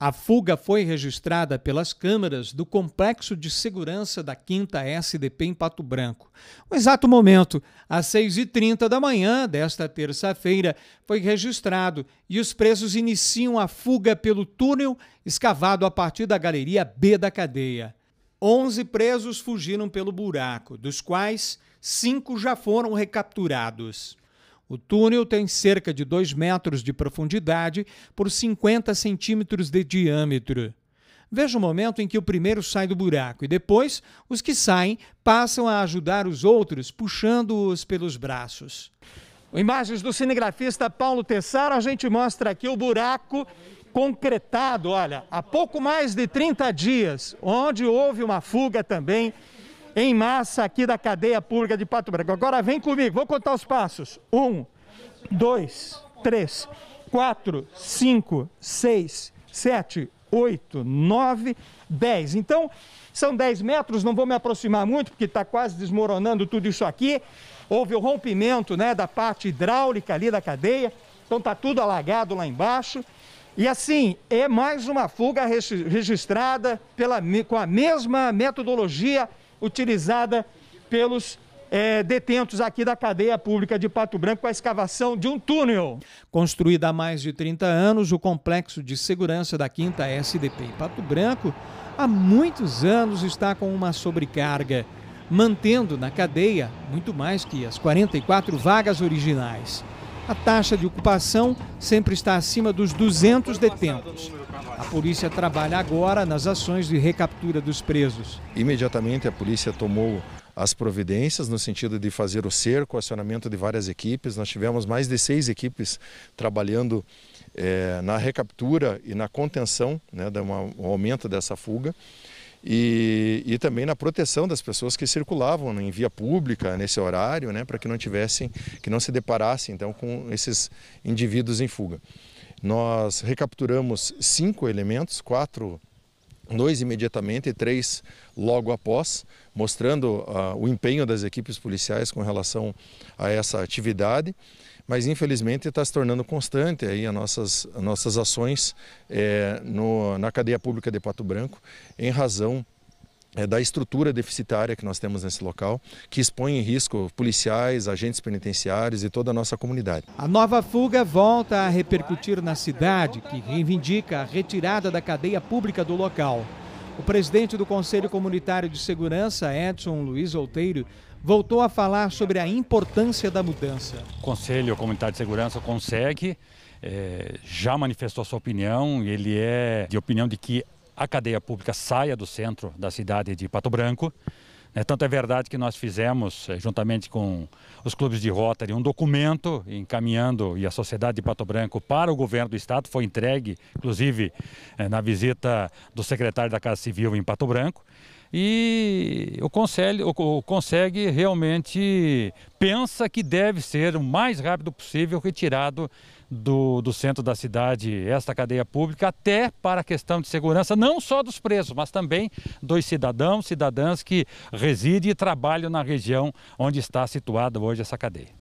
A fuga foi registrada pelas câmeras do complexo de segurança da 5 SDP em Pato Branco. O exato momento, às 6h30 da manhã desta terça-feira, foi registrado e os presos iniciam a fuga pelo túnel escavado a partir da galeria B da cadeia. 11 presos fugiram pelo buraco, dos quais cinco já foram recapturados. O túnel tem cerca de 2 metros de profundidade por 50 centímetros de diâmetro. Veja o momento em que o primeiro sai do buraco e depois os que saem passam a ajudar os outros, puxando-os pelos braços. Imagens do cinegrafista Paulo Tessaro, a gente mostra aqui o buraco concretado, olha, há pouco mais de 30 dias, onde houve uma fuga também em massa aqui da cadeia pública de Pato Branco. Agora vem comigo, vou contar os passos. Um, dois, três, quatro, cinco, seis, sete, oito, nove, dez. Então, são dez metros, não vou me aproximar muito, porque está quase desmoronando tudo isso aqui. Houve o rompimento né, da parte hidráulica ali da cadeia, então está tudo alagado lá embaixo. E assim, é mais uma fuga registrada pela, com a mesma metodologia utilizada pelos é, detentos aqui da cadeia pública de Pato Branco a escavação de um túnel. construída há mais de 30 anos, o complexo de segurança da quinta SDP em Pato Branco há muitos anos está com uma sobrecarga, mantendo na cadeia muito mais que as 44 vagas originais. A taxa de ocupação sempre está acima dos 200 detentos. A polícia trabalha agora nas ações de recaptura dos presos. Imediatamente a polícia tomou as providências no sentido de fazer o cerco, o acionamento de várias equipes. Nós tivemos mais de seis equipes trabalhando é, na recaptura e na contenção, né, de uma, um aumento dessa fuga. E, e, também na proteção das pessoas que circulavam em via pública nesse horário, né, para que não tivessem, que não se deparassem então com esses indivíduos em fuga. Nós recapturamos cinco elementos, quatro dois imediatamente e três logo após, mostrando uh, o empenho das equipes policiais com relação a essa atividade, mas infelizmente está se tornando constante aí as nossas, as nossas ações eh, no, na cadeia pública de Pato Branco em razão é, da estrutura deficitária que nós temos nesse local, que expõe em risco policiais, agentes penitenciários e toda a nossa comunidade. A nova fuga volta a repercutir na cidade, que reivindica a retirada da cadeia pública do local. O presidente do Conselho Comunitário de Segurança, Edson Luiz Outeiro, voltou a falar sobre a importância da mudança. O Conselho Comunitário de Segurança consegue, é, já manifestou a sua opinião, ele é de opinião de que a cadeia pública saia do centro da cidade de Pato Branco. Né? Tanto é verdade que nós fizemos, eh, juntamente com os clubes de Rotary, um documento encaminhando e a sociedade de Pato Branco para o governo do estado, foi entregue, inclusive, eh, na visita do secretário da Casa Civil em Pato Branco e o conselho o, consegue realmente pensa que deve ser o mais rápido possível retirado do, do centro da cidade esta cadeia pública até para a questão de segurança não só dos presos mas também dos cidadãos cidadãs que residem e trabalham na região onde está situada hoje essa cadeia